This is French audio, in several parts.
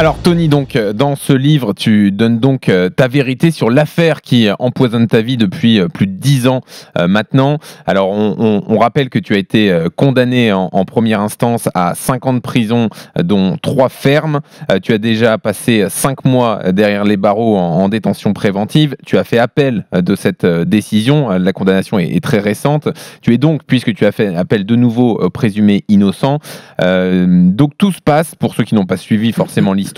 Alors Tony, donc euh, dans ce livre, tu donnes donc euh, ta vérité sur l'affaire qui euh, empoisonne ta vie depuis plus de dix ans maintenant. Alors on, rappelle que tu as été condamné en, première instance à cinq ans de prison, dont trois fermes. tu as déjà passé cinq mois derrière les barreaux en, détention préventive. Tu as fait appel de cette décision. La condamnation est, très récente. Tu es donc, puisque tu as fait appel de nouveau présumé innocent. donc tout se passe, pour ceux qui n'ont pas suivi forcément l'histoire,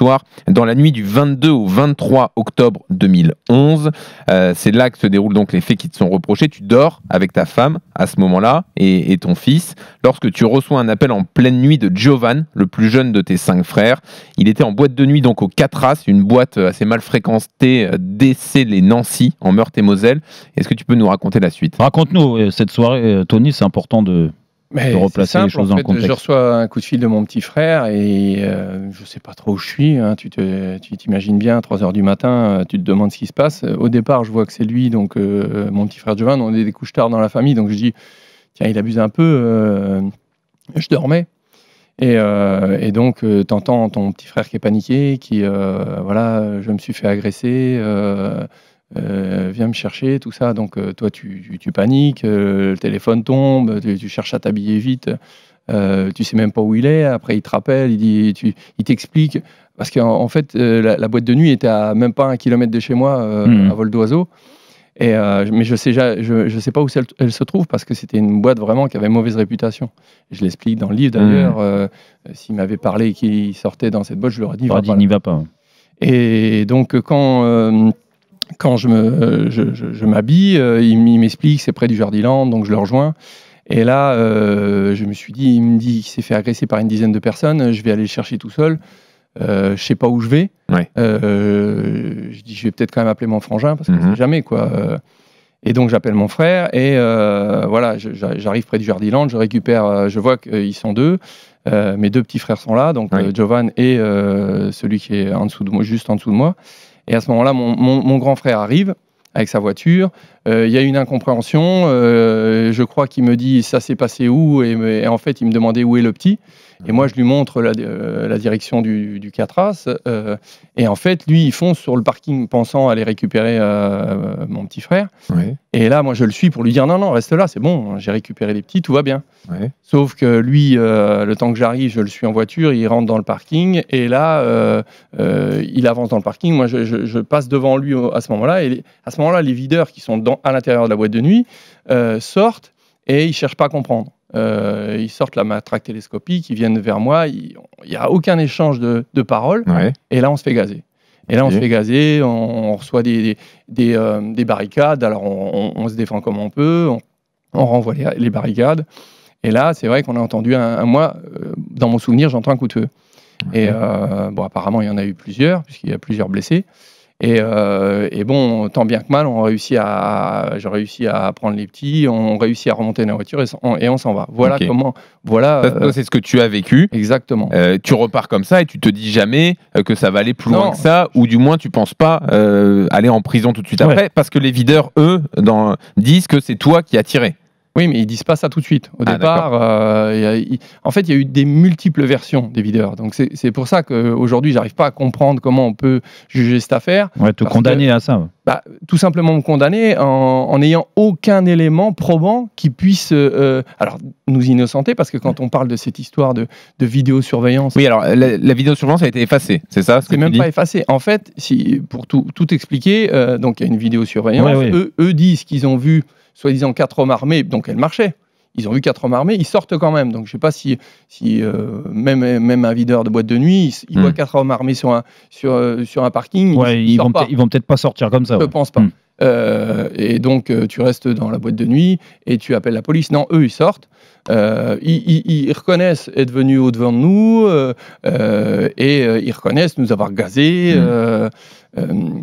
dans la nuit du 22 au 23 octobre 2011. Euh, c'est là que se déroulent donc les faits qui te sont reprochés. Tu dors avec ta femme à ce moment-là et, ton fils lorsque tu reçois un appel en pleine nuit de Giovanni, le plus jeune de tes cinq frères. Il était en boîte de nuit donc au Catras, une boîte euh, assez mal fréquentée euh, décès les Nancy en Meurthe-et-Moselle. Est-ce que tu peux nous raconter la suite Raconte-nous cette soirée, Tony, c'est important de, mais simple, Je reçois un coup de fil de mon petit frère et euh, je ne sais pas trop où je suis. Hein. tu t'imagines bien, à 3 h du matin, euh, tu te demandes ce qui se passe. Au départ, je vois que c'est lui, donc euh, mon petit frère Giovanni, on est des couches tard dans la famille, donc je dis, tiens, il abuse un peu, je dormais. Et, donc, tu t'entends ton petit frère qui est paniqué, qui, voilà, je me suis fait agresser. Euh, viens me chercher, tout ça. Donc, euh, toi, tu, paniques, euh, le téléphone tombe, tu, cherches à t'habiller vite, tu sais même pas où il est. Après, il te rappelle, il, t'explique. Parce qu'en en fait, la, boîte de nuit était à même pas un kilomètre de chez moi, hmm. à vol d'oiseau. Et, mais je sais, je, sais pas où elle, se trouve parce que c'était une boîte vraiment qui avait mauvaise réputation. Je l'explique dans le livre hmm. d'ailleurs. S'il m'avait parlé qu'il sortait dans cette boîte, je lui aurais dit. il N'y va pas. Et donc, quand quand je me, je, m'habille, euh, il m'explique, c'est près du Jardiland, donc je le rejoins. Et là, euh, je me suis dit, il me dit qu'il s'est fait agresser par une dizaine de personnes, je vais aller le chercher tout seul. Euh, je sais pas où je vais. Euh, je dis, je vais peut-être quand même appeler mon frangin parce que ne mhm. jamais quoi. Et donc j'appelle mon frère et voilà, j'arrive près du Jardiland, je récupère, je vois qu'ils sont deux. mes deux petits frères sont là, donc Jovan et celui qui est en dessous de moi, juste en dessous de moi. Et à ce moment-là, mon, grand frère arrive avec sa voiture. Euh, il y a une incompréhension. Euh, je crois qu'il me dit ça s'est passé où et, en fait, il me demandait où est le petit. Et moi, je lui montre la, euh, la direction du, du 4As. Euh, et en fait, lui, il fonce sur le parking pensant aller récupérer euh, mon petit frère. Et là, moi, je le suis pour lui dire non, non, reste là, c'est bon, hein, j'ai récupéré les petits, tout va bien. Sauf que lui, le temps que j'arrive, je le suis en voiture, il rentre dans le parking. Et là, il avance dans le parking. Moi, je, passe devant lui à ce moment-là. Et à ce moment-là, les videurs qui sont dans, à l'intérieur de la boîte de nuit sortent et ils cherchent pas à comprendre. Euh, ils sortent la matraque télescopique, ils viennent vers moi, il n'y a aucun échange de, de paroles. Et là, on se fait gazer. Et là, on se fait gazer, on, reçoit euh, des, barricades, alors on, se défend comme on peut, on, renvoie les, barricades. Et là, c'est vrai qu'on a entendu un, mois, euh, dans mon souvenir, j'entends un coup de feu. Et bon, apparemment, il y en a eu plusieurs, puisqu'il y a plusieurs blessés. Euh, et, bon, tant bien que mal, on réussit à, j'ai réussi à prendre les petits, on réussit à remonter la voiture et, on s'en va. Voilà comment, voilà. Euh, c'est ce que tu as vécu. Exactement. Euh, tu repars comme ça et tu te dis jamais que ça va aller plus loin que ça, ou du moins tu penses pas aller en prison tout de suite après, parce que les videurs, eux, disent que c'est toi qui as tiré. Oui, mais ils disent pas ça tout de suite. Au ah, départ, euh, en fait, il y a eu des multiples versions des videurs. Donc c'est pour ça qu'aujourd'hui, j'arrive pas à comprendre comment on peut juger cette affaire. Ouais, te condamner à ça. Bah, tout simplement me condamner en n'ayant aucun élément probant qui puisse euh, euh, alors nous innocenter parce que quand on parle de cette histoire de, vidéosurveillance oui alors la, vidéosurveillance a été effacée c'est ça c'est même pas effacée en fait si pour tout, expliquer euh, donc il y a une vidéosurveillance Eux, eux disent qu'ils ont vu soi-disant quatre hommes armés donc elle marchait ils ont vu quatre hommes armés, ils sortent quand même. Donc je ne sais pas si, si euh, même, même un videur de boîte de nuit, il, hmm. voit quatre hommes armés sur un, sur, euh, un parking. Ouais, ils, vont pas. ils vont peut-être pas sortir comme ça. Je ne pense pas. Hmm. Euh, et donc, tu restes dans la boîte de nuit et tu appelles la police. Non, eux, ils sortent. ils, reconnaissent être venus au-devant de nous et ils reconnaissent nous avoir gazés. Hmm.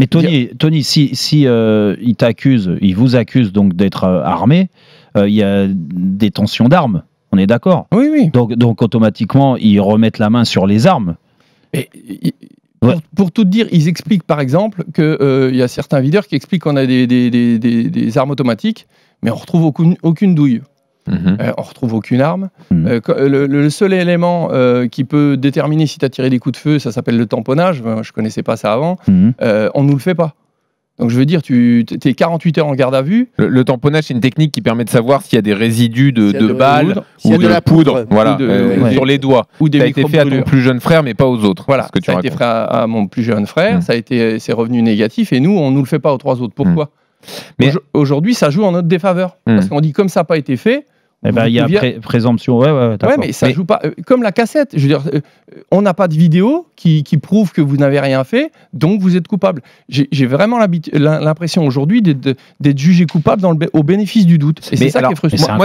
Mais Tony, Tony si, si euh, il vous accusent donc d'être euh, armé, euh, il y a des tensions d'armes, on est d'accord Oui, oui. Donc, donc automatiquement, ils remettent la main sur les armes. Et, pour, tout dire, ils expliquent par exemple qu'il y a certains videurs qui expliquent qu'on a des, des, des, armes automatiques, mais on retrouve aucune, aucune douille. Mhm. Euh, on retrouve aucune arme. Mhm. Euh, le, seul élément euh, qui peut déterminer si tu as tiré des coups de feu, ça s'appelle le tamponnage. je connaissais pas ça avant. Mhm. Euh, on nous le fait pas. Donc je veux dire, tu es 48 heures en garde à vue. Le, tamponnage, c'est une technique qui permet de savoir s'il y a des résidus de, de, balles ou de, la poudre, voilà, sur les doigts. Ou des ça a été fait à ton plus jeune frère, mais pas aux autres. Voilà, que tu ça a été fait à, mon plus jeune frère, mm. ça a été c'est revenu négatif, et nous, on ne nous le fait pas aux trois autres. Pourquoi mm. Mais aujourd'hui, ça joue en notre défaveur. Mm. Parce qu'on dit, comme ça n'a pas été fait, eh ben, il y a présomption. Ouais, ouais, ouais mais ça joue pas. Euh, comme la cassette. Je veux dire, euh, on n'a pas de vidéo qui, qui prouve que vous n'avez rien fait, donc vous êtes coupable. J'ai vraiment l'impression aujourd'hui d'être jugé coupable dans le, au bénéfice du doute. Et c'est ça qui est frustrant.